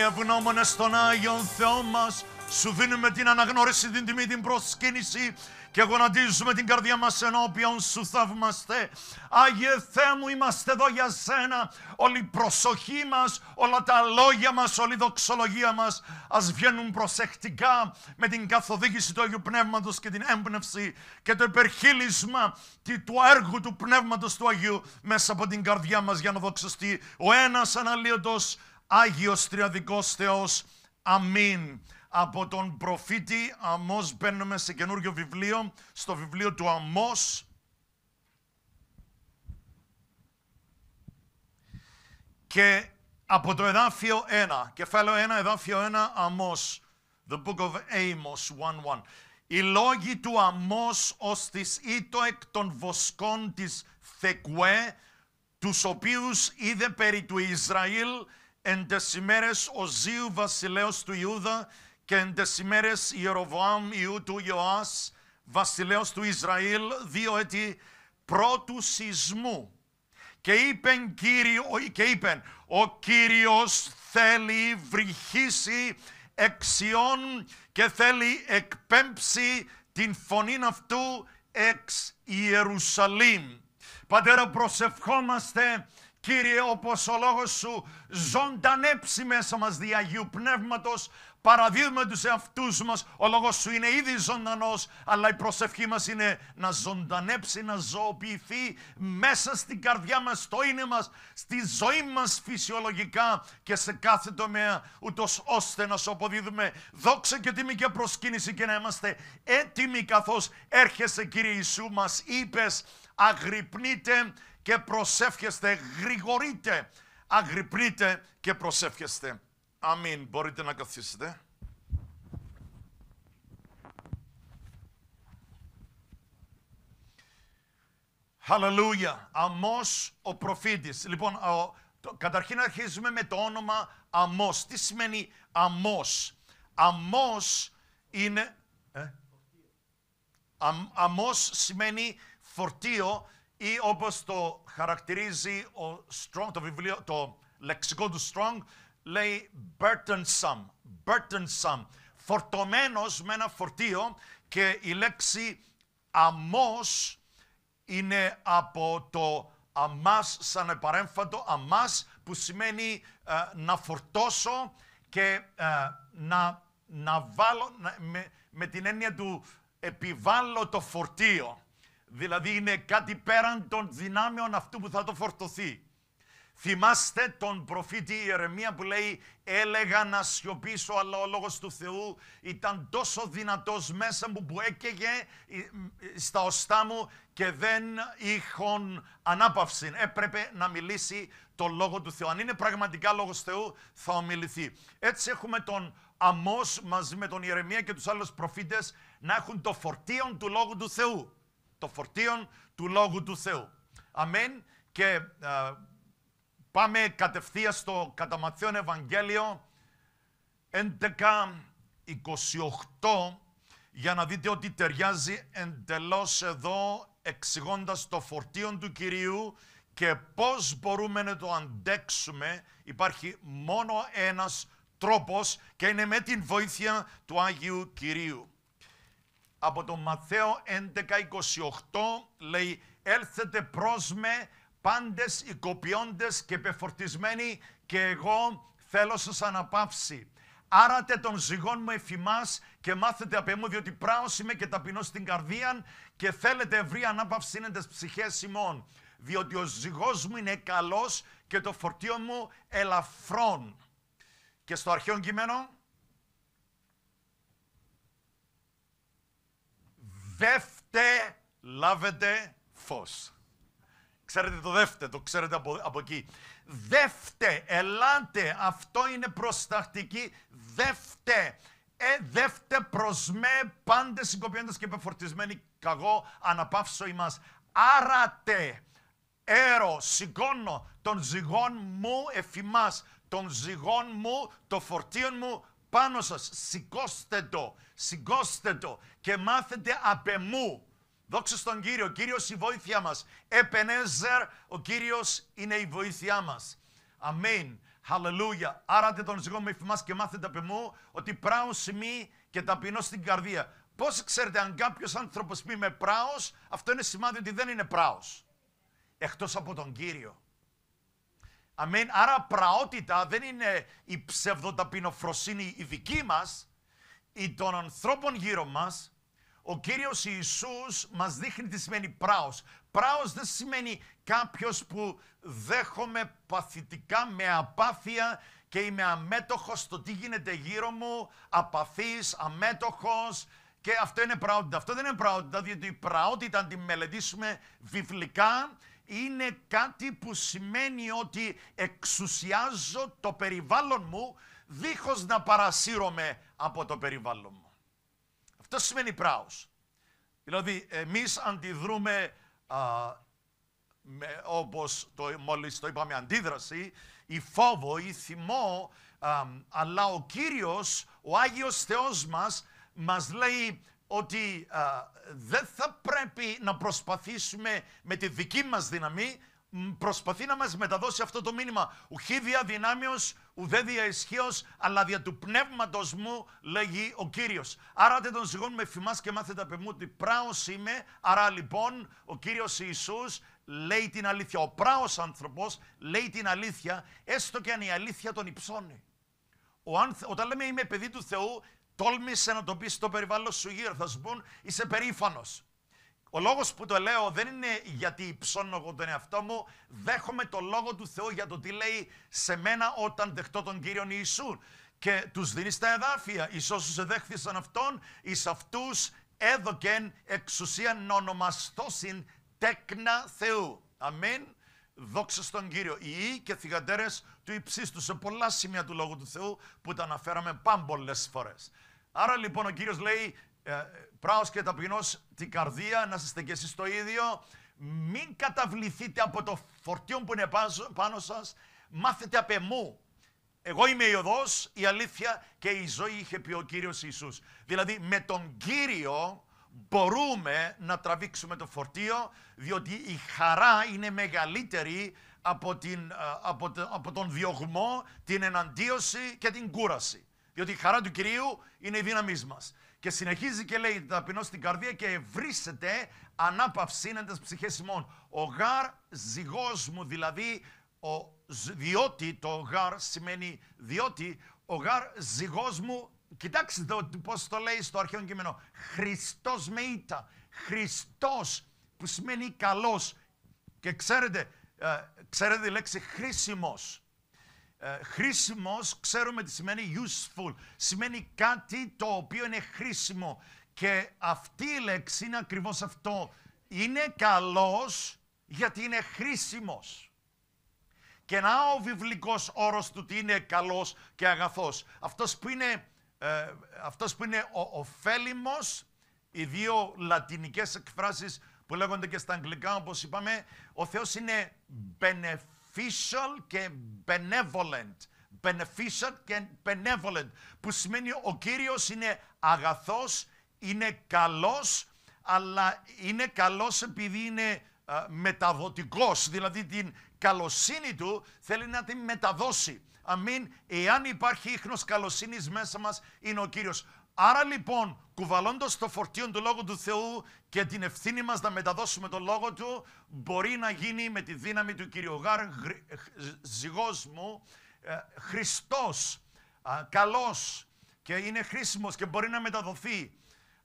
ευγνώμονες στον Άγιο Θεό μας, σου δίνουμε την αναγνώριση, την τιμή, την προσκύνηση και γονατίζουμε την καρδιά μας ενώπιον σου θαυμαστέ. Άγιε Θεέ μου είμαστε εδώ για σένα. Όλη η προσοχή μας, όλα τα λόγια μας, όλη η δοξολογία μας ας βγαίνουν προσεκτικά με την καθοδήγηση του Αγίου Πνεύματος και την έμπνευση και το υπερχείλισμα του έργου του Πνεύματος του Αγίου μέσα από την καρδιά μας για να δοξαστεί ο ένας αναλύοντος Άγιος Τριαδικός Θεός. Αμήν. Από τον προφήτη Αμός μπαίνουμε σε καινούριο βιβλίο, στο βιβλίο του Αμός. Και από το εδάφιο 1, κεφάλαιο 1, εδάφιο 1, Αμός. The Book of Amos 1.1. Οι λόγοι του Αμός ως της ήτο εκ των βοσκών της Θεκουέ, τους οποίους είδε περί του Ισραήλ εν τες ημέρες ο Ζίου βασιλέως του Ιούδα και εν τες ημέρες Ιεροβοάμ Ιού του Ιωάς βασιλέως του Ισραήλ δύο έτη πρώτου σεισμού. Και είπεν, κύριο, και είπεν ο Κύριος θέλει βρυχήσει εξιών και θέλει εκπέμψει την φωνή αυτού εξ Ιερουσαλήμ. Πατέρα προσευχόμαστε Κύριε, όπως ο λόγος σου ζωντανέψει μέσα μας δι' Αγίου Πνεύματος, παραδίδουμε τους εαυτούς μας, ο λόγος σου είναι ήδη ζωντανός, αλλά η προσευχή μας είναι να ζωντανέψει, να ζωοποιηθεί μέσα στην καρδιά μας, στο είναι μας, στη ζωή μας φυσιολογικά και σε κάθε τομέα, ούτως ώστε να σου αποδίδουμε δόξα και τιμή και προσκύνηση και να είμαστε έτοιμοι καθώς έρχεσαι Κύριε Ιησού, μας είπες, αγρυπνείτε, και προσεύχεστε, γρηγορείτε, αγρυπνείτε και προσεύχεστε. Αμήν. Μπορείτε να καθίσετε. Χαλαλούια. Αμός ο προφήτης. Λοιπόν, καταρχήν αρχίζουμε με το όνομα Αμός. Τι σημαίνει Αμός. Αμός είναι... Ε? σημαίνει φορτίο, ή όπως το χαρακτηρίζει ο Strong, το, βιβλίο, το λεξικό του Strong, λέει burdensome, burdensome, φορτωμένος με ένα φορτίο και η λέξη αμός είναι από το αμάς σαν επαρέμφατο, αμάς που σημαίνει ε, να φορτώσω και ε, να, βάλω, με, με την έννοια του επιβάλλω το φορτίο. Δηλαδή είναι κάτι πέραν των δυνάμεων αυτού που θα το φορτωθεί. Θυμάστε τον προφήτη Ιερεμία που λέει «Έλεγα να σιωπήσω, αλλά ο λόγος του Θεού ήταν τόσο δυνατός μέσα μου που έκαιγε ε, ε, στα οστά μου και δεν είχαν ανάπαυση». Έπρεπε να μιλήσει το λόγο του Θεού. Αν είναι πραγματικά λόγος Θεού θα ομιληθεί. Έτσι έχουμε τον Αμός μαζί με τον Ιερεμία και τους άλλους προφήτες να έχουν το φορτίο του λόγου του Θεού το φορτίον του Λόγου του Θεού. Αμέν. Και ε, πάμε κατευθείαν στο κατά Ευαγγέλιο 1128. για να δείτε ότι ταιριάζει εντελώς εδώ εξηγώντας το φορτίο του Κυρίου και πώς μπορούμε να το αντέξουμε. Υπάρχει μόνο ένας τρόπος και είναι με την βοήθεια του Άγιου Κυρίου από τον Μαθαίο 11.28 λέει «Έλθετε προς με πάντες οικοποιώντες και πεφορτισμένοι και εγώ θέλω σας αναπαύσει». Άρατε τον ζυγών μου εφημάς και μάθετε απ' εμού, διότι πράος είμαι και ταπεινός στην καρδία και θέλετε ευρύ ανάπαυση είναι τις ψυχές ημών. Διότι ο ζυγός μου είναι καλός και το φορτίο μου ελαφρόν. Και στο αρχαίο κείμενο, Δεύτε, λάβετε φως. Ξέρετε το δεύτε, το ξέρετε από, εκεί. Δεύτε, ελάτε, αυτό είναι προστακτική. Δεύτε, ε, δεύτε προς με, πάντε συγκοπιέντες και υπεφορτισμένοι καγό, αναπαύσω ημάς. Άρατε, έρω, σηκώνω, τον ζυγόν μου εφημάς, τον ζυγών μου, το φορτίον μου, πάνω σας. Σηκώστε το, σηκώστε το και μάθετε απ' εμού. Δόξα στον Κύριο, ο Κύριος η βοήθειά μας. Επενέζερ, ο Κύριος είναι η βοήθειά μας. Αμήν. Χαλελούια. Άρατε τον ζυγό με μας και μάθετε απ' εμού ότι πράω σημεί και ταπεινώ στην καρδία. Πώς ξέρετε αν κάποιος άνθρωπος πει με πράος, αυτό είναι σημάδι ότι δεν είναι πράος. Εκτός από τον Κύριο. Αμέν. Άρα πραότητα δεν είναι η ψευδοταπεινοφροσύνη η δική μας, ή των ανθρώπων γύρω μας, ο Κύριος Ιησούς μας δείχνει τι σημαίνει πράος. Πράος δεν σημαίνει κάποιος που δέχομαι παθητικά με απάθεια και είμαι αμέτωχος στο τι γίνεται γύρω μου, απαθής, αμέτωχος και αυτό είναι πραότητα. Αυτό δεν είναι πραότητα, διότι η πραότητα αν τη μελετήσουμε βιβλικά είναι κάτι που σημαίνει ότι εξουσιάζω το περιβάλλον μου δίχως να παρασύρωμαι από το περιβάλλον μου. Αυτό σημαίνει πράος. Δηλαδή εμείς αντιδρούμε α, με, όπως το, μόλις το είπαμε αντίδραση, η φόβο, η θυμό, α, αλλά ο Κύριος, ο Άγιος Θεός μας, μας λέει ότι δεν θα πρέπει να προσπαθήσουμε με τη δική μας δύναμη, προσπαθεί να μας μεταδώσει αυτό το μήνυμα. Ουχή δια δυνάμεως, ουδέ δια ισχύος, αλλά δια του πνεύματος μου, λέγει ο Κύριος. Άρα δεν τον με φημάς και μάθετε από μου ότι πράος είμαι, άρα λοιπόν ο Κύριος Ιησούς λέει την αλήθεια. Ο πράος άνθρωπος λέει την αλήθεια, έστω και αν η αλήθεια τον υψώνει. Ο, όταν λέμε είμαι παιδί του Θεού, Τόλμησε να το πεις στο περιβάλλον σου γύρω, θα σου πούν είσαι περήφανος. Ο λόγος που το λέω δεν είναι γιατί ψώνω εγώ τον εαυτό μου. Δέχομαι το λόγο του Θεού για το τι λέει σε μένα όταν δεχτώ τον κύριο Ιησού. Και τους δίνεις τα εδάφια. Εις όσους εδέχθησαν αυτόν, εις αυτούς έδωκεν εξουσία να ονομαστώσιν τέκνα Θεού. Αμήν. Δόξα στον Κύριο. Οι ή και θυγατέρες του υψίστου σε πολλά σημεία του Λόγου του Θεού που τα αναφέραμε πάμπολες φορές. Άρα λοιπόν ο Κύριος λέει ε, πράως και ταπεινός την καρδία, να είστε και εσείς το ίδιο. Μην καταβληθείτε από το φορτίο που είναι πάνω σας, Μάθετε απ' εμού. Εγώ είμαι η οδός, η αλήθεια και η ζωή είχε πει ο Κύριος Ιησούς. Δηλαδή με τον Κύριο μπορούμε να τραβήξουμε το φορτίο διότι η χαρά είναι μεγαλύτερη από, την, ε, από, από τον διωγμό, την εναντίωση και την κούραση. Διότι η χαρά του Κυρίου είναι η δύναμή μας. Και συνεχίζει και λέει: Ταπεινώ στην καρδία και ευρύσεται τας ψυχές ημών. Ο γάρ ζυγός μου, δηλαδή, ο, διότι το γάρ σημαίνει διότι, ο γάρ ζυγός μου, κοιτάξτε πώς το λέει στο αρχαίο κείμενο. Χριστός με ήττα. Χριστός που σημαίνει καλός. Και ξέρετε, ε, ξέρετε τη λέξη χρήσιμος. Ε, χρήσιμος, ξέρουμε τι σημαίνει useful. Σημαίνει κάτι το οποίο είναι χρήσιμο. Και αυτή η λέξη είναι ακριβώς αυτό. Είναι καλός γιατί είναι χρήσιμος. Και να ο βιβλικός όρος του ότι είναι καλός και αγαθός. Αυτός που είναι, ε, αυτός που είναι ο, ωφέλιμος, οι δύο λατινικές εκφράσεις που λέγονται και στα αγγλικά όπως είπαμε, ο Θεός είναι benefit beneficial και benevolent. beneficial και benevolent. Που σημαίνει ο Κύριος είναι αγαθός, είναι καλός, αλλά είναι καλός επειδή είναι ε, μεταδοτικός. Δηλαδή την καλοσύνη του θέλει να την μεταδώσει. Αμήν, εάν υπάρχει ίχνος καλοσύνης μέσα μας, είναι ο Κύριος. Άρα λοιπόν, κουβαλώντας το φορτίον του λόγου του Θεού και την ευθύνη μας να μεταδώσουμε τον λόγο του, μπορεί να γίνει με τη δύναμη του κυριογάρ ζυγός μου ε, Χριστός, καλός και είναι χρήσιμος και μπορεί να μεταδοθεί.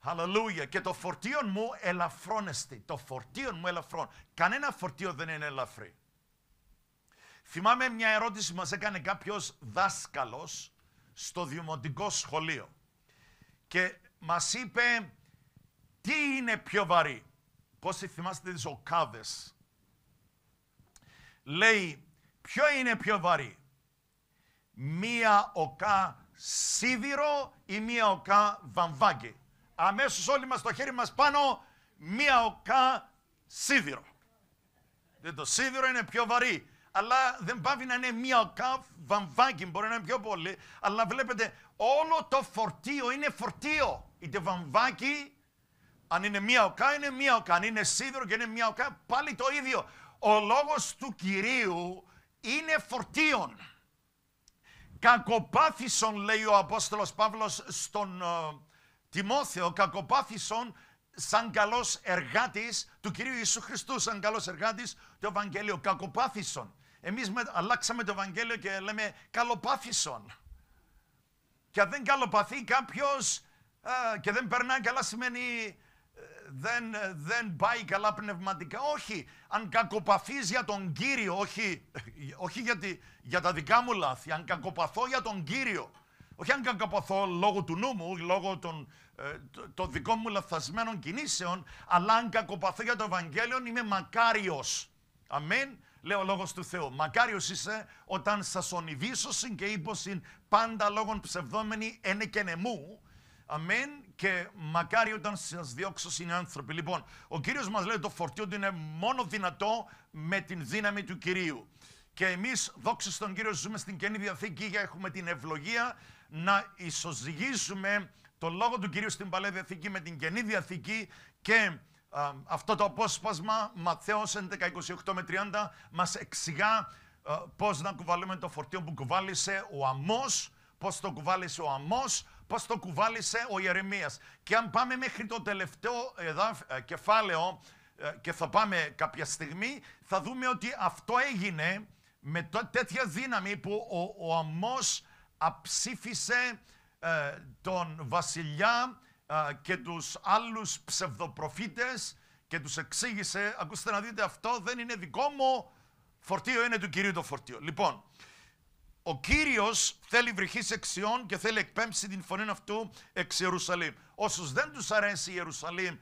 Αλληλούια! Και το φορτίο μου ελαφρώνεστη. Το φορτίο μου ελαφρών. Κανένα φορτίο δεν είναι ελαφρύ. Θυμάμαι μια ερώτηση που μας έκανε κάποιος δάσκαλος στο δημοτικό σχολείο και μας είπε τι είναι πιο βαρύ. Πόσοι θυμάστε τις οκάδες. Λέει, ποιο είναι πιο βαρύ. Μία οκά σίδηρο ή μία οκά βαμβάκι. Αμέσως όλοι μας το χέρι μας πάνω, μία οκά σίδηρο. Το σίδηρο είναι πιο βαρύ αλλά δεν πάβει να είναι μία οκά βαμβάκι, μπορεί να είναι πιο πολύ, αλλά βλέπετε Όλο το φορτίο είναι φορτίο. Είτε βαμβάκι, αν είναι μία οκά, είναι μία οκά. Αν είναι σίδερο και είναι μία οκά, πάλι το ίδιο. Ο λόγος του Κυρίου είναι φορτίον. Κακοπάθησον, λέει ο Απόστολος Παύλος στον ε, Τιμόθεο, κακοπάθησον σαν καλός εργάτης του Κυρίου Ιησού Χριστού, σαν καλός εργάτης το Ευαγγέλιο, κακοπάθησον. Εμείς αλλάξαμε το Ευαγγέλιο και λέμε καλοπάθησον και αν δεν καλοπαθεί κάποιος και δεν περνάει καλά, σημαίνει ε, δεν, ε, δεν πάει καλά πνευματικά. Όχι, αν κακοπαθείς για τον Κύριο, όχι, ε, όχι για, για τα δικά μου λάθη, αν κακοπαθώ για τον Κύριο, όχι αν κακοπαθώ λόγω του νου μου, λόγω των, ε, των δικών μου λαθασμένων κινήσεων, αλλά αν κακοπαθώ για το Ευαγγέλιο είμαι μακάριος. Αμήν. Λέω ο λόγος του Θεού. Μακάριος είσαι όταν σασονιβίσωσιν και ύποσιν πάντα λόγων ψευδόμενη ενε και νεμού. Αμέν και μακάρι όταν σας διώξω άνθρωποι. Λοιπόν, ο Κύριος μας λέει το φορτίο του είναι μόνο δυνατό με την δύναμη του Κυρίου. Και εμείς, δόξα στον Κύριο, ζούμε στην Καινή Διαθήκη για έχουμε την ευλογία να ισοζυγίσουμε το Λόγο του Κυρίου στην Παλαιά Διαθήκη με την Καινή Διαθήκη και αυτό το απόσπασμα, Ματθαίος Ματθαίος με 30, μας εξηγά ε, πώς να κουβαλούμε το φορτίο που κουβάλισε ο αμός, πώς το κουβάλισε ο αμός, πώς το κουβάλισε ο Ιερεμίας. Και αν πάμε μέχρι το τελευταίο ε, κεφάλαιο, ε, και θα πάμε κάποια στιγμή, θα δούμε ότι αυτό έγινε με τέτοια δύναμη που ο, ο αμός αψήφισε τον βασιλιά και τους άλλους ψευδοπροφήτες και τους εξήγησε, ακούστε να δείτε αυτό δεν είναι δικό μου φορτίο, είναι του Κυρίου το φορτίο. Λοιπόν, ο Κύριος θέλει βρυχής εξιών και θέλει εκπέμψει την φωνή αυτού εξ Ιερουσαλήμ. Όσους δεν τους αρέσει η Ιερουσαλήμ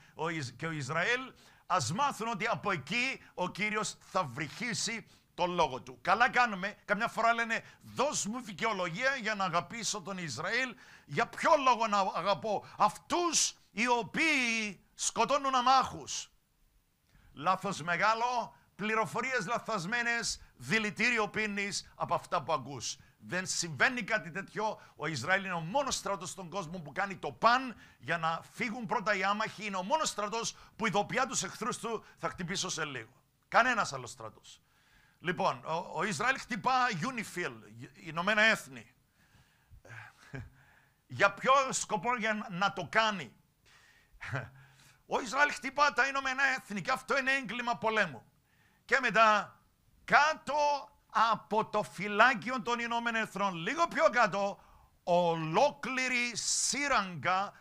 και ο Ισραήλ, ας μάθουν ότι από εκεί ο Κύριος θα βρυχήσει τον λόγο του. Καλά κάνουμε. Καμιά φορά λένε δώσ' μου δικαιολογία για να αγαπήσω τον Ισραήλ. Για ποιο λόγο να αγαπώ αυτούς οι οποίοι σκοτώνουν αμάχους. Λάθος μεγάλο, πληροφορίες λαθασμένες, δηλητήριο πίνης από αυτά που ακούς. Δεν συμβαίνει κάτι τέτοιο. Ο Ισραήλ είναι ο μόνος στρατός στον κόσμο που κάνει το παν για να φύγουν πρώτα οι άμαχοι. Είναι ο μόνος στρατός που ειδοποιά τους εχθρούς του θα χτυπήσω σε λίγο. Κανένας άλλος στρατός. Λοιπόν, ο, Ισραήλ χτυπά UNIFIL, Ηνωμένα Έθνη. Ε, για ποιο σκοπό για να το κάνει. Ο Ισραήλ χτυπά τα Ηνωμένα Έθνη και αυτό είναι έγκλημα πολέμου. Και μετά, κάτω από το φυλάκιο των Ηνωμένων Εθνών, λίγο πιο κάτω, ολόκληρη σύραγγα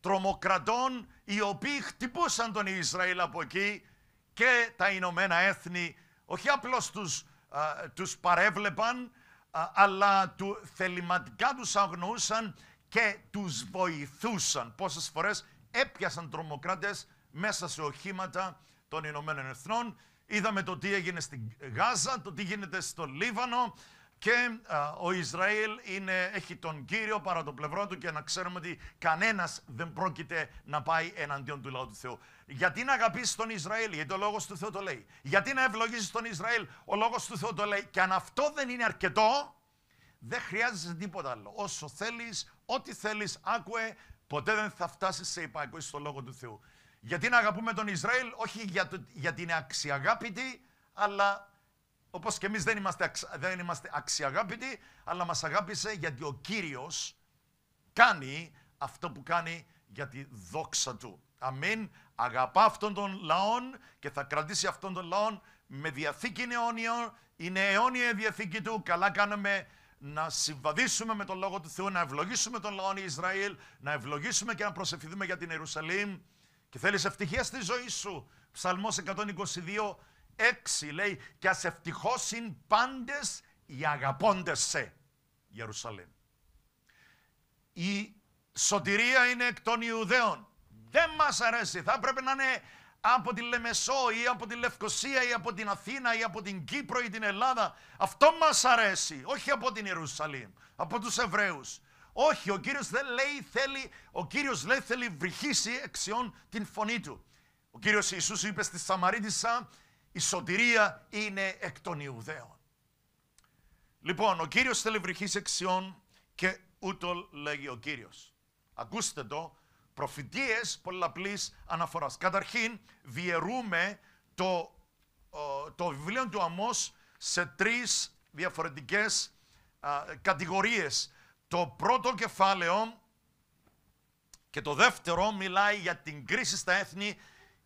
τρομοκρατών οι οποίοι χτυπούσαν τον Ισραήλ από εκεί και τα Ηνωμένα Έθνη όχι απλώς τους, παρέβλεπαν, αλλά του, θεληματικά τους αγνοούσαν και τους βοηθούσαν. Πόσες φορές έπιασαν τρομοκράτες μέσα σε οχήματα των Ηνωμένων Εθνών. Είδαμε το τι έγινε στην Γάζα, το τι γίνεται στο Λίβανο, και ο Ισραήλ είναι, έχει τον Κύριο παρά το πλευρό του και να ξέρουμε ότι κανένας δεν πρόκειται να πάει εναντίον του λαού του Θεού. Γιατί να αγαπήσεις τον Ισραήλ, γιατί ο λόγος του Θεού το λέει. Γιατί να ευλογήσεις τον Ισραήλ, ο λόγος του Θεού το λέει. Και αν αυτό δεν είναι αρκετό, δεν χρειάζεσαι τίποτα άλλο. Όσο θέλεις, ό,τι θέλεις, άκουε, ποτέ δεν θα φτάσεις σε υπακοή στο λόγο του Θεού. Γιατί να αγαπούμε τον Ισραήλ, όχι για το, γιατί είναι αξιαγάπητη, αλλά όπως και εμείς δεν είμαστε, αξ... δεν είμαστε αξιαγάπητοι, αλλά μας αγάπησε γιατί ο Κύριος κάνει αυτό που κάνει για τη δόξα Του. Αμήν. Αγαπά αυτόν τον λαόν και θα κρατήσει αυτόν τον λαόν με διαθήκη αιώνιο. Είναι αιώνια η διαθήκη Του. Καλά κάναμε να συμβαδίσουμε με τον Λόγο του Θεού, να ευλογήσουμε τον λαό Ισραήλ, να ευλογήσουμε και να προσευχηθούμε για την Ιερουσαλήμ. Και θέλεις ευτυχία στη ζωή σου. Ψαλμός 122 έξι λέει και ας ευτυχώσουν πάντες οι αγαπώντες σε Ιερουσαλήμ. Η σωτηρία είναι εκ των Ιουδαίων. Δεν μας αρέσει. Θα έπρεπε να είναι από τη Λεμεσό ή από τη Λευκοσία ή από την Αθήνα ή από την Κύπρο ή την Ελλάδα. Αυτό μας αρέσει. Όχι από την Ιερουσαλήμ. Από τους Εβραίους. Όχι, ο Κύριος δεν λέει θέλει, ο Κύριος λέει θέλει βρυχήσει εξιών την φωνή Του. Ο Κύριος Ιησούς είπε στη Σαμαρίτισσα η σωτηρία είναι εκ των Ιουδαίων. Λοιπόν, ο Κύριος βρυχής εξιών και ούτω λέγει ο Κύριος. Ακούστε το, προφητείες πολλαπλής αναφοράς. Καταρχήν, βιερούμε το, το βιβλίο του Αμός σε τρεις διαφορετικές κατηγορίες. Το πρώτο κεφάλαιο και το δεύτερο μιλάει για την κρίση στα έθνη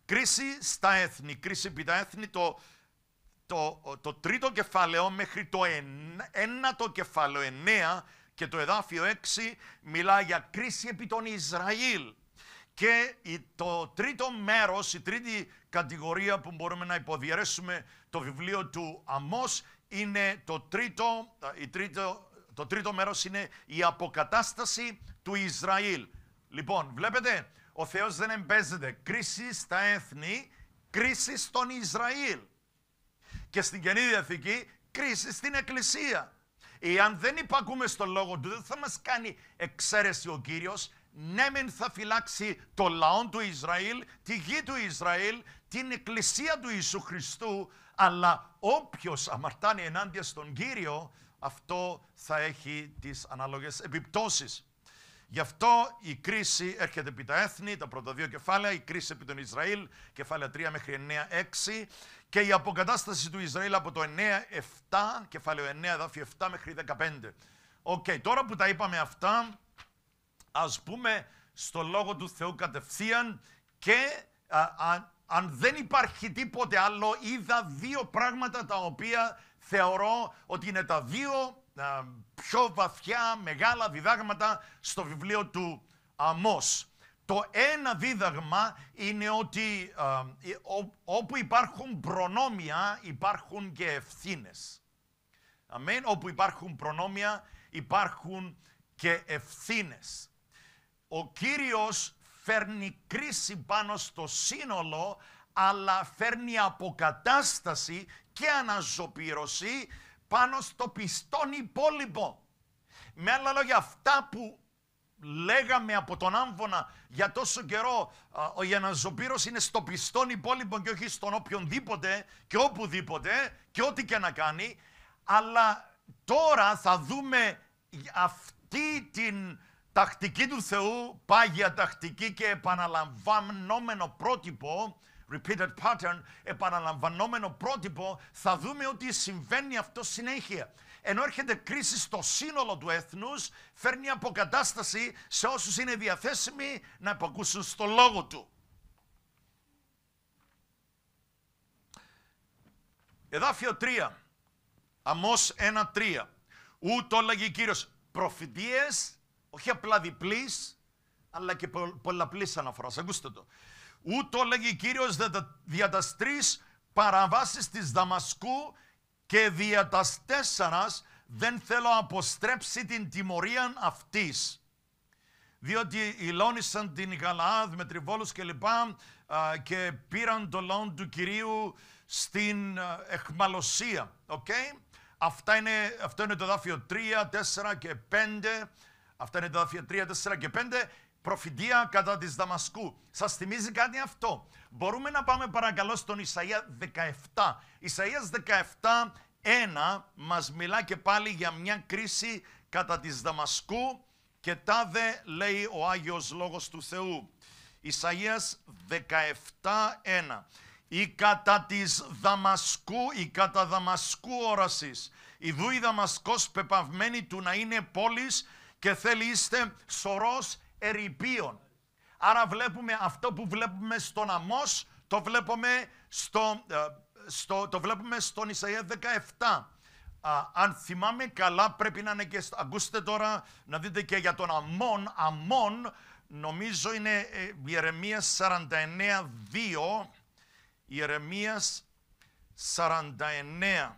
Κρίση στα έθνη, κρίση επί τα έθνη, το, το, το τρίτο κεφάλαιο μέχρι το εν, ένατο κεφάλαιο, εννέα και το εδάφιο 6 μιλά για κρίση επί τον Ισραήλ. Και το τρίτο μέρος, η τρίτη κατηγορία που μπορούμε να υποδιαιρέσουμε το βιβλίο του Αμός είναι το τρίτο, η τρίτο, το τρίτο μέρος είναι η αποκατάσταση του Ισραήλ. Λοιπόν, βλέπετε, ο Θεός δεν εμπέζεται. Κρίση στα έθνη, κρίση στον Ισραήλ. Και στην Καινή Διαθήκη, κρίση στην Εκκλησία. Εάν δεν υπακούμε στον λόγο του, δεν θα μας κάνει εξαίρεση ο Κύριος. Ναι, μεν θα φυλάξει το λαό του Ισραήλ, τη γη του Ισραήλ, την Εκκλησία του Ιησού Χριστού, αλλά όποιος αμαρτάνει ενάντια στον Κύριο, αυτό θα έχει τις ανάλογες επιπτώσεις. Γι' αυτό η κρίση έρχεται επί τα έθνη, τα πρώτα δύο κεφάλαια, η κρίση επί τον Ισραήλ, κεφάλαια 3 μέχρι 9-6 και η αποκατάσταση του Ισραήλ από το 9-7, κεφάλαιο 9, εδάφιο 7 κεφαλαιο 9 εδάφη 7 μεχρι 15. Οκ, okay, τώρα που τα είπαμε αυτά, ας πούμε στο Λόγο του Θεού κατευθείαν και αν δεν υπάρχει τίποτε άλλο, είδα δύο πράγματα τα οποία θεωρώ ότι είναι τα δύο πιο βαθιά μεγάλα διδάγματα στο βιβλίο του Αμός. Το ένα δίδαγμα είναι ότι Κύριος φέρνει κρίση πάνω στο σύνολο, αλλά φέρνει αποκατάσταση και αναζωπήρωση πάνω στο πιστόν υπόλοιπο. Με άλλα λόγια, αυτά που λέγαμε από τον Άμβονα για τόσο καιρό ο Γιαναζοπύρος είναι στο πιστόν υπόλοιπο και όχι στον οποιονδήποτε και οπουδήποτε και ό,τι και να κάνει, αλλά τώρα θα δούμε αυτή την τακτική του Θεού, πάγια τακτική και επαναλαμβανόμενο πρότυπο, repeated pattern, επαναλαμβανόμενο πρότυπο, θα δούμε ότι συμβαίνει αυτό συνέχεια. Ενώ έρχεται κρίση στο σύνολο του έθνους, φέρνει αποκατάσταση σε όσους είναι διαθέσιμοι να υποκούσουν στο λόγο του. Εδάφιο 3, Αμός 1-3, ούτω λέγει Κύριος, προφητείες, όχι απλά διπλής, αλλά και πολλαπλής αναφοράς. Ακούστε το. Ούτω λέγει Κύριος δια τα τρεις παραβάσεις της Δαμασκού και δια τα τέσσερας δεν θέλω αποστρέψει την τιμωρία αυτής. Διότι ηλώνησαν την Γαλαάδ με τριβόλους και λοιπά και πήραν το λόγο του Κυρίου στην εχμαλωσία. Okay? Αυτά είναι, αυτό είναι το δάφιο 3, 4 και 5. Αυτά είναι τα δάφια 3, 4 και προφητεία κατά της Δαμασκού. Σας θυμίζει κάτι αυτό. Μπορούμε να πάμε παρακαλώ στον Ισαΐα 17. Ισαΐας 17.1 μας μιλά και πάλι για μια κρίση κατά της Δαμασκού και τάδε λέει ο Άγιος Λόγος του Θεού. Ισαΐας 17.1 «Η κατά της Δαμασκού, η κατά Δαμασκού όρασης, ιδού η Δαμασκός πεπαυμένη του να είναι πόλης και θέλει είστε σωρός ερυπείων. Άρα βλέπουμε αυτό που βλέπουμε στον Αμός, το βλέπουμε, στο, ε, στο, το βλέπουμε στον Ισαΐα 17. αν θυμάμαι καλά πρέπει να είναι και... Ακούστε τώρα να δείτε και για τον Αμών. Αμών νομίζω είναι ε, Ιερεμίας 49.2. Ιερεμίας 49.2.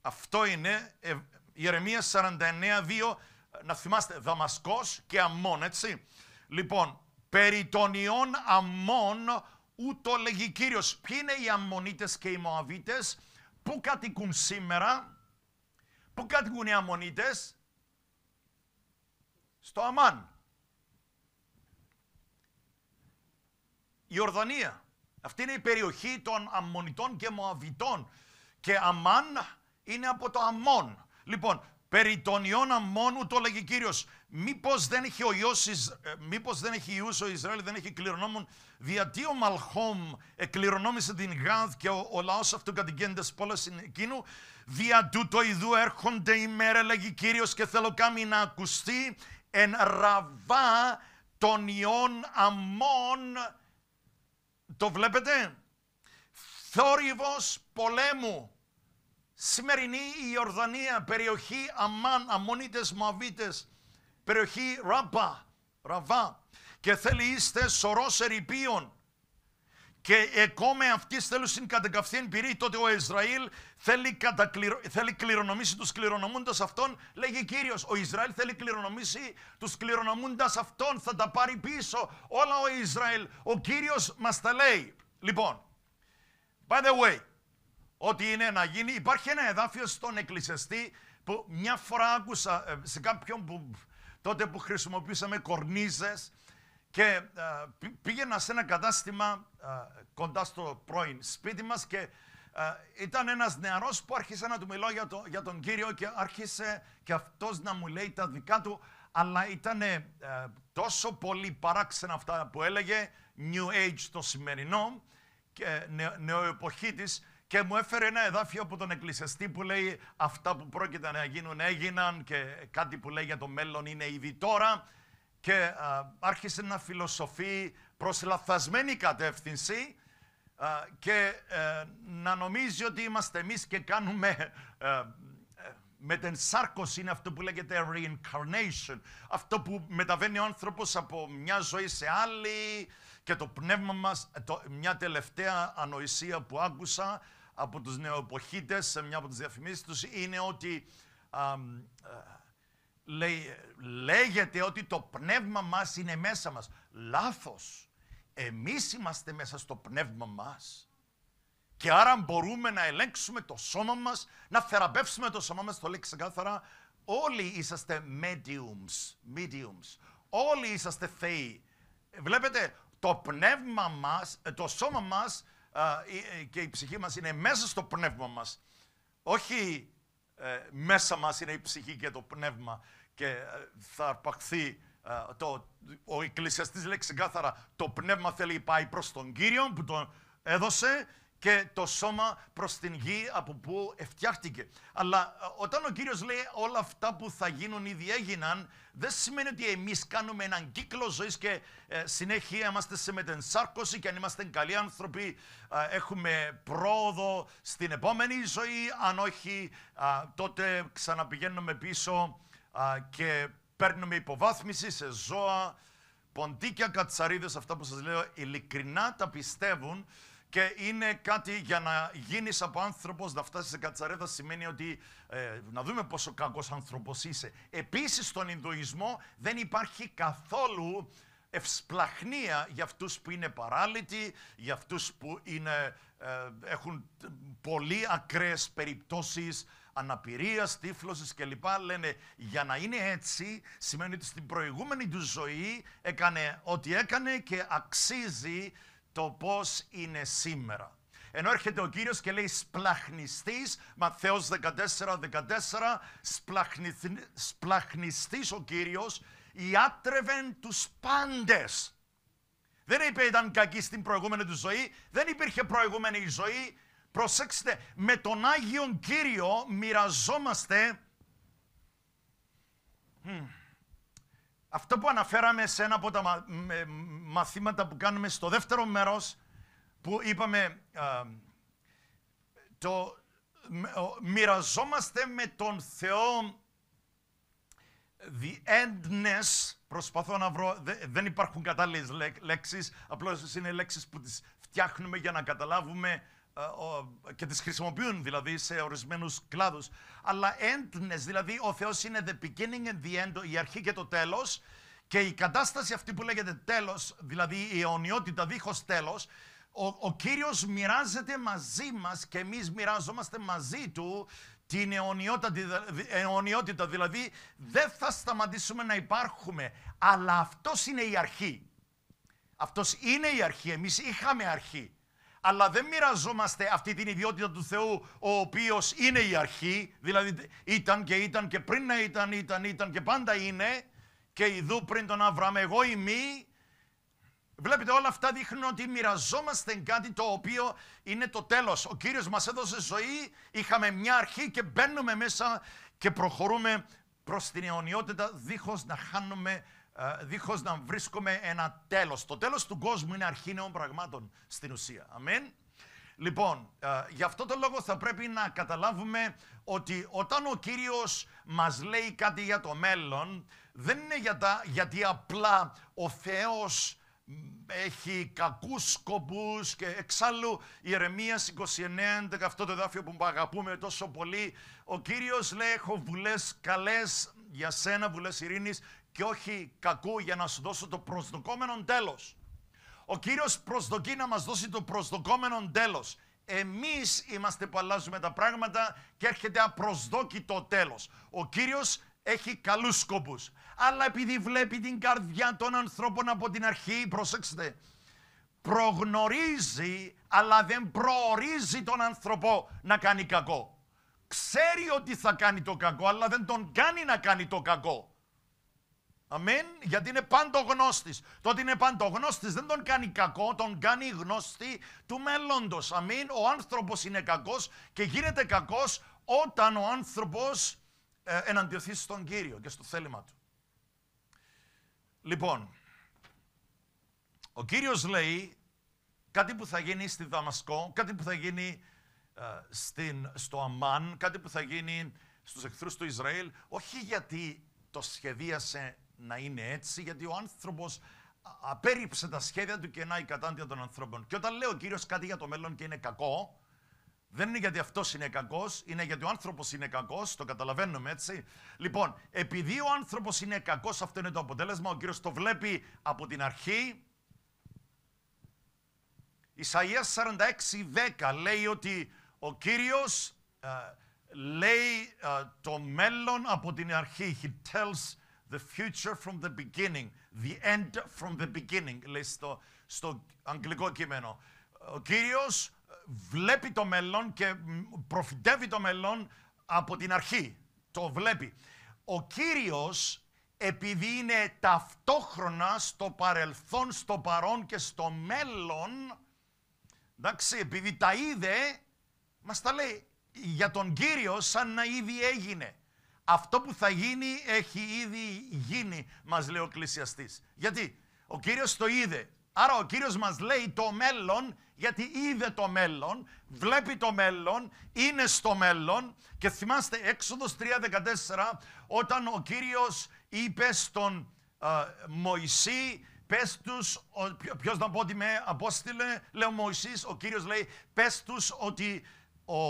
Αυτό είναι, ε, Ιερεμίας 49.2, να θυμάστε, Δαμασκός και Αμών, έτσι. Λοιπόν, περί των ιών Αμών ούτω λέγει Κύριος. Ποιοι είναι οι Αμμονίτες και οι Μωαβίτες, πού κατοικούν σήμερα, πού κατοικούν οι Αμμονίτες, στο Αμάν. Η Ορδανία. Αυτή είναι η περιοχή των Αμμονιτών και Μωαβιτών. Και Αμάν είναι από το Αμόν. Λοιπόν, περί των Ιώνα μόνου το λέγει κύριος. Μήπως δεν έχει, ο ε, μήπως δεν έχει Ιούς ο Ισραήλ, δεν έχει κληρονόμουν, διατί ο Μαλχόμ εκληρονόμησε την Γάδ και ο, ο λαός αυτού κατηγέντες στην εκείνου, δια τούτο ιδού έρχονται η μέρε λέγει Κύριος, και θέλω κάμι να ακουστεί εν ραβά των Ιών αμών, το βλέπετε, θόρυβος πολέμου. Σημερινή η Ιορδανία, περιοχή Αμάν, Αμμονίτες, Μαβίτες, περιοχή Ράπα, Ραβά και θέλει είστε σωρός ερυπείων και εκόμε αυτή θέλουν στην κατεκαυθήν πυρή, τότε ο Ισραήλ θέλει, κατακληρο... θέλει κληρονομήσει τους κληρονομούντας αυτών, λέγει Κύριος, ο Ισραήλ θέλει κληρονομήσει τους κληρονομούντας αυτών, θα τα πάρει πίσω όλα ο Ισραήλ, ο Κύριος μας τα λέει. Λοιπόν, by the way, ό,τι είναι να γίνει. Υπάρχει ένα εδάφιο στον εκκλησιαστή που μια φορά άκουσα ε, σε κάποιον που τότε που χρησιμοποιούσαμε κορνίζες και ε, πήγαινα σε ένα κατάστημα ε, κοντά στο πρώην σπίτι μας και ήταν ένας νεαρός που άρχισε να του μιλώ για, τον Κύριο και άρχισε και αυτός να μου λέει τα δικά του αλλά ήταν τόσο πολύ παράξενα αυτά που έλεγε New Age το σημερινό και νεοεποχή της και μου έφερε ένα εδάφιο από τον εκκλησιαστή που λέει αυτά που πρόκειται να γίνουν έγιναν και κάτι που λέει για το μέλλον είναι ήδη τώρα και άρχισε να φιλοσοφεί προς λαθασμένη κατεύθυνση και ε, να νομίζει ότι είμαστε εμείς και κάνουμε ε, ε, με την σάρκωση είναι αυτό που λέγεται reincarnation. Αυτό που μεταβαίνει ο άνθρωπος από μια ζωή σε άλλη και το πνεύμα μας, το, μια τελευταία ανοησία που άκουσα από τους νεοεποχίτες σε μια από τις διαφημίσεις τους είναι ότι ε, λέγεται ότι το πνεύμα μας είναι μέσα μας. Λάθος. Εμείς είμαστε μέσα στο πνεύμα μας. Και άρα μπορούμε να ελέγξουμε το σώμα μας, να θεραπεύσουμε το σώμα μας, το λέει ξεκάθαρα, όλοι είσαστε mediums, mediums. Όλοι είσαστε θεοί. Βλέπετε, το πνεύμα μας, ε, το σώμα μας ε, και η ψυχή μας είναι μέσα στο πνεύμα μας. Όχι ε, μέσα μας είναι η ψυχή και το πνεύμα και ε, θα αρπαχθεί το, ο εκκλησιαστής λέει ξεκάθαρα το πνεύμα θέλει πάει προς τον Κύριο που τον έδωσε και το σώμα προς την γη από που εφτιάχτηκε. Αλλά ε, όταν ο Κύριος λέει όλα αυτά που θα γίνουν ήδη έγιναν, δεν σημαίνει ότι εμείς κάνουμε έναν κύκλο ζωής και ε, συνέχεια είμαστε σε μετενσάρκωση και αν είμαστε καλοί άνθρωποι ε, έχουμε πρόοδο στην επόμενη ζωή, αν όχι ε, τότε ξαναπηγαίνουμε πίσω και παίρνουμε υποβάθμιση σε ζώα, ποντίκια, κατσαρίδες, αυτά που σας λέω ειλικρινά τα πιστεύουν και είναι κάτι για να γίνεις από άνθρωπος, να φτάσεις σε κατσαρέδα, σημαίνει ότι ε, να δούμε πόσο κακός άνθρωπος είσαι. Επίσης, στον Ινδουισμό δεν υπάρχει καθόλου ευσπλαχνία για αυτούς που είναι παράλυτοι, για αυτούς που είναι, ε, έχουν πολύ ακραίες περιπτώσεις αναπηρίας, τύφλωσης κλπ. Λένε για να είναι έτσι σημαίνει ότι στην προηγούμενη του ζωή έκανε ό,τι έκανε και αξίζει το πώς είναι σήμερα. Ενώ έρχεται ο Κύριος και λέει σπλαχνιστής, Μαθαίος 14, 14, σπλαχνιστής ο Κύριος, άτρεβεν τους πάντες. Δεν είπε ήταν κακή στην προηγούμενη του ζωή, δεν υπήρχε προηγούμενη ζωή. Προσέξτε, με τον Άγιον Κύριο μοιραζόμαστε... Αυτό που αναφέραμε σε ένα από τα ε, μαθήματα που κάνουμε στο δεύτερο μέρος, που είπαμε το μοιραζόμαστε με τον Θεό the endness, προσπαθώ να βρω, δεν υπάρχουν κατάλληλες λέξεις, απλώς είναι λέξεις που τις φτιάχνουμε για να καταλάβουμε ε, και τις χρησιμοποιούν δηλαδή σε ορισμένους κλάδους αλλά έντνες δηλαδή ο Θεός είναι the beginning and the end η αρχή και το τέλος και η κατάσταση αυτή που λέγεται τέλος δηλαδή η αιωνιότητα δίχως τέλος ο, ο Κύριος μοιράζεται μαζί μας και εμείς μοιράζομαστε μαζί Του την αιωνιότητα, δηλαδή δεν θα σταματήσουμε να υπάρχουμε αλλά αυτός είναι η αρχή αυτός είναι η αρχή, εμείς είχαμε αρχή αλλά δεν μοιραζόμαστε αυτή την ιδιότητα του Θεού, ο οποίος είναι η αρχή, δηλαδή ήταν και ήταν και πριν να ήταν, ήταν, ήταν και πάντα είναι, και ειδού πριν τον Αβραάμ, εγώ ημί. Βλέπετε όλα αυτά δείχνουν ότι μοιραζόμαστε κάτι το οποίο είναι το τέλος. Ο Κύριος μας έδωσε ζωή, είχαμε μια αρχή και μπαίνουμε μέσα και προχωρούμε προς την αιωνιότητα δίχως να χάνουμε ε, δίχως να βρίσκουμε ένα τέλος. Το τέλος του κόσμου είναι αρχή νέων πραγμάτων στην ουσία. Αμήν. Λοιπόν, ε, γι' αυτό το λόγο θα πρέπει να καταλάβουμε ότι όταν ο Κύριος μας λέει κάτι για το μέλλον, δεν είναι για τα, γιατί απλά ο Θεός έχει κακούς σκοπούς και εξάλλου η Ερεμίας 29, αυτό το εδάφιο που αγαπούμε τόσο πολύ, ο Κύριος λέει έχω βουλές καλές για σένα, βουλές ειρήνης και όχι κακού για να σου δώσω το προσδοκόμενο τέλος. Ο Κύριος προσδοκεί να μας δώσει το προσδοκόμενο τέλος. Εμείς είμαστε που αλλάζουμε τα πράγματα και έρχεται απροσδόκητο τέλος. Ο Κύριος έχει καλούς σκοπούς. Αλλά επειδή βλέπει την καρδιά των ανθρώπων από την αρχή, προσέξτε, προγνωρίζει αλλά δεν προορίζει τον ανθρωπό να κάνει κακό. Ξέρει ότι θα κάνει το κακό, αλλά δεν τον κάνει να κάνει το κακό. Αμήν, γιατί είναι παντογνώστης. Το ότι είναι παντογνώστης δεν τον κάνει κακό, τον κάνει γνωστή του μέλλοντος. Αμήν, ο άνθρωπος είναι κακός και γίνεται κακός όταν ο άνθρωπος ε, εναντιωθεί στον Κύριο και στο θέλημα του. Λοιπόν, ο Κύριος λέει κάτι που θα γίνει στη Δαμασκό, κάτι που θα γίνει ε, στην, στο Αμάν, κάτι που θα γίνει στους εχθρούς του Ισραήλ, όχι γιατί το σχεδίασε να είναι έτσι, γιατί ο άνθρωπος απέρριψε τα σχέδια του και να η κατάντια των ανθρώπων. Και όταν λέω ο κύριος κάτι για το μέλλον και είναι κακό, δεν είναι γιατί αυτός είναι κακός, είναι γιατί ο άνθρωπος είναι κακός, το καταλαβαίνουμε έτσι. Λοιπόν, επειδή ο άνθρωπος είναι κακός, αυτό είναι το αποτέλεσμα. Ο κύριος το βλέπει από την αρχή. Ισαΐας 46.10 λέει ότι ο κύριος ε, λέει ε, το μέλλον από την αρχή. He tells The future from the beginning. The end from the beginning, λέει στο, στο αγγλικό κείμενο. Ο Κύριος ε, βλέπει το μέλλον και προφητεύει το μέλλον από την αρχή. Το βλέπει. Ο Κύριος, επειδή είναι ταυτόχρονα στο παρελθόν, στο παρόν και στο μέλλον, εντάξει, επειδή τα είδε, μας τα λέει για τον Κύριο σαν να ήδη έγινε. Αυτό που θα γίνει έχει ήδη γίνει, μας λέει ο Εκκλησιαστής. Γιατί ο Κύριος το είδε. Άρα ο Κύριος μας λέει το μέλλον, γιατί είδε το μέλλον, βλέπει το μέλλον, είναι στο μέλλον. Και θυμάστε έξοδος 3.14, όταν ο Κύριος είπε στον ε, Μωυσή, πες τους, ποιος να πω ότι με απόστειλε, λέει ο Μωυσής, ο Κύριος λέει, πες τους ότι ο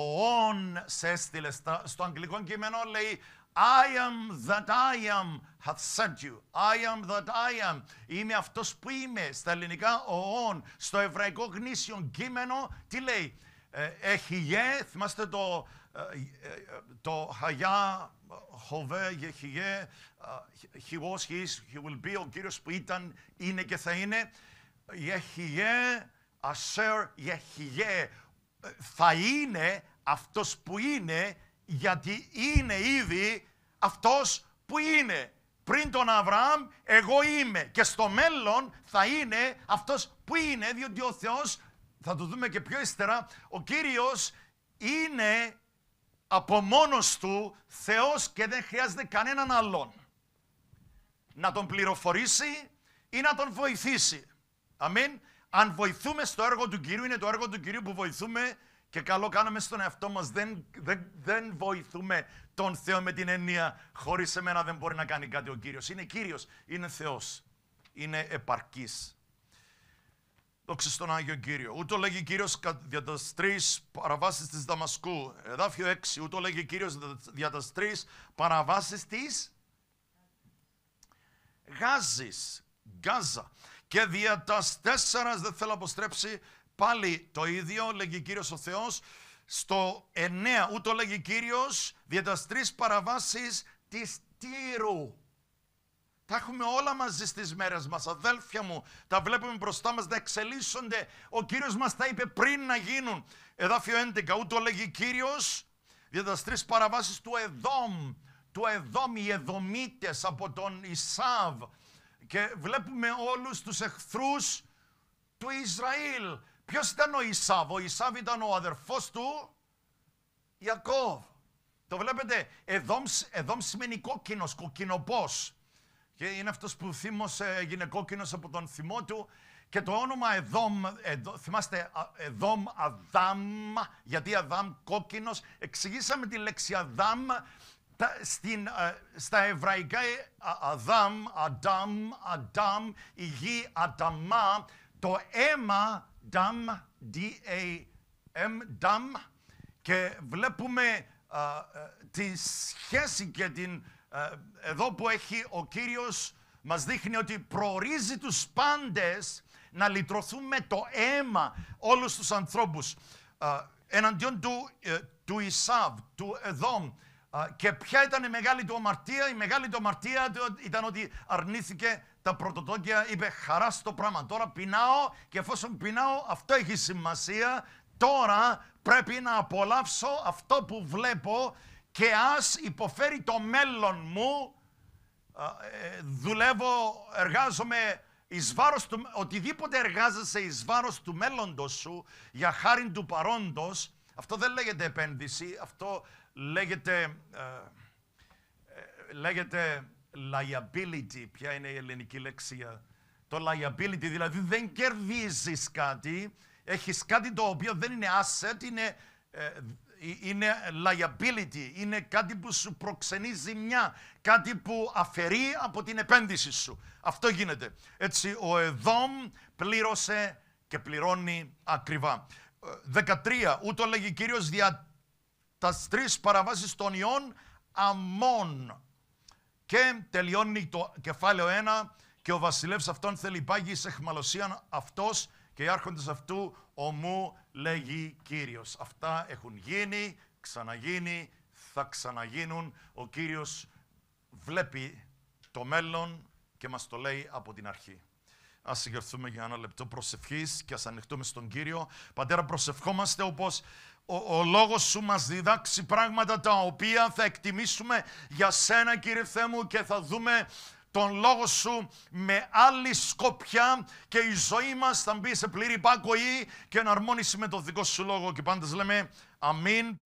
«ον» σε έστειλε. Στο αγγλικό κείμενο λέει I am that I am hath sent you. I am that I am. Είμαι αυτός που είμαι. Στα ελληνικά ο ο-ον, στο εβραϊκό γνήσιο κείμενο, τι λέει. Ε, έχει θυμάστε το, ε, ε, το Χαγιά, Χοβέ, Γεχιγέ, he was, he is, he will be, ο Κύριος που ήταν, είναι και θα είναι. Γεχιγέ, Ασέρ, Γεχιγέ, θα είναι αυτός που είναι γιατί είναι ήδη αυτός που είναι. Πριν τον Αβραάμ εγώ είμαι και στο μέλλον θα είναι αυτός που είναι διότι ο Θεός, θα το δούμε και πιο ύστερα, ο Κύριος είναι από μόνος του Θεός και δεν χρειάζεται κανέναν άλλον. Να τον πληροφορήσει ή να τον βοηθήσει. Αμήν. Αν βοηθούμε στο έργο του Κυρίου, είναι το έργο του Κυρίου που βοηθούμε και καλό κάναμε στον εαυτό μας. Δεν, δεν, δεν βοηθούμε τον Θεό με την έννοια χωρίς εμένα δεν μπορεί να κάνει κάτι ο Κύριος. Είναι Κύριος, είναι Θεός, είναι επαρκής. Δόξα στον Άγιο Κύριο. Ούτω λέγει κύριος για τας τρεις παραβάσεις της Δαμασκού. Εδάφιο 6. Ούτω λέγει κύριος για τας τρεις παραβάσεις της Γάζης. Γάζα. Και δια τας τέσσερας δεν θέλω να αποστρέψει πάλι το ίδιο, λέγει Κύριος ο Θεός, στο 9, ούτω λέγει Κύριος, τρεις παραβάσεις της τύρου. Τα έχουμε όλα μαζί στις μέρες μας, αδέλφια μου. Τα βλέπουμε μπροστά μας να εξελίσσονται. Ο Κύριος μας τα είπε πριν να γίνουν. Εδάφιο 11, ούτω λέγει Κύριος, τρεις παραβάσεις του Εδόμ. Του Εδόμ, οι Εδομίτες από τον Ισάβ. Και βλέπουμε όλους τους εχθρούς του Ισραήλ Ποιος ήταν ο Ισάβ. Ο Ισάβ ήταν ο αδερφός του Ιακώβ. Το βλέπετε, εδώ, σημαίνει κόκκινος, κοκκινοπός. Και είναι αυτός που θύμωσε, έγινε από τον θυμό του. Και το όνομα Εδόμ, θυμάστε Εδόμ Αδάμ, γιατί Αδάμ κόκκινος, εξηγήσαμε τη λέξη Αδάμ στην, ε, στα εβραϊκά ε, Αδάμ, Αδάμ, Αδάμ, η γη Αδαμά, το αίμα Dam, D-A-M, Dam και βλέπουμε τη σχέση και την, εδώ που έχει ο Κύριος μας δείχνει ότι προορίζει τους πάντες να λυτρωθούν με το αίμα όλους τους ανθρώπους εναντίον του, ε, του Ισάβ, του Εδόμ, και ποια ήταν η μεγάλη του αμαρτία. Η μεγάλη του αμαρτία ήταν ότι αρνήθηκε τα πρωτοτόκια. Είπε χαρά στο πράγμα. Τώρα πεινάω και εφόσον πεινάω αυτό έχει σημασία. Τώρα πρέπει να απολαύσω αυτό που βλέπω και ας υποφέρει το μέλλον μου. Ε, δουλεύω, εργάζομαι του, οτιδήποτε εργάζεσαι εις βάρος του μέλλοντος σου για χάρη του παρόντος, αυτό δεν λέγεται επένδυση, αυτό λέγεται, ε, ε, λέγεται liability, ποια είναι η ελληνική λέξη το liability, δηλαδή δεν κερδίζεις κάτι, έχεις κάτι το οποίο δεν είναι asset, είναι, ε, ε, είναι liability, είναι κάτι που σου προξενεί ζημιά, κάτι που αφαιρεί από την επένδυση σου. Αυτό γίνεται. Έτσι, ο Εδόμ πλήρωσε και πληρώνει ακριβά. 13. Ούτω λέγει Κύριος δια τας τρεις παραβάσεις των ιών αμών. Και τελειώνει το κεφάλαιο 1 και ο βασιλεύς αυτόν θέλει πάγει σε εχμαλωσίαν αυτός και οι άρχοντες αυτού ομού λέγει Κύριος. Αυτά έχουν γίνει, ξαναγίνει, θα ξαναγίνουν. Ο Κύριος βλέπει το μέλλον και μας το λέει από την αρχή. Ας συγκεφθούμε για ένα λεπτό προσευχής και ας ανοιχτούμε στον Κύριο. Πατέρα, προσευχόμαστε όπως ο, λόγος σου μας διδάξει πράγματα τα οποία θα εκτιμήσουμε για σένα Κύριε Θεέ και θα δούμε τον λόγο σου με άλλη σκοπιά και η ζωή μας θα μπει σε πλήρη υπάκοη και εναρμόνιση με το δικό σου λόγο και πάντα λέμε αμήν.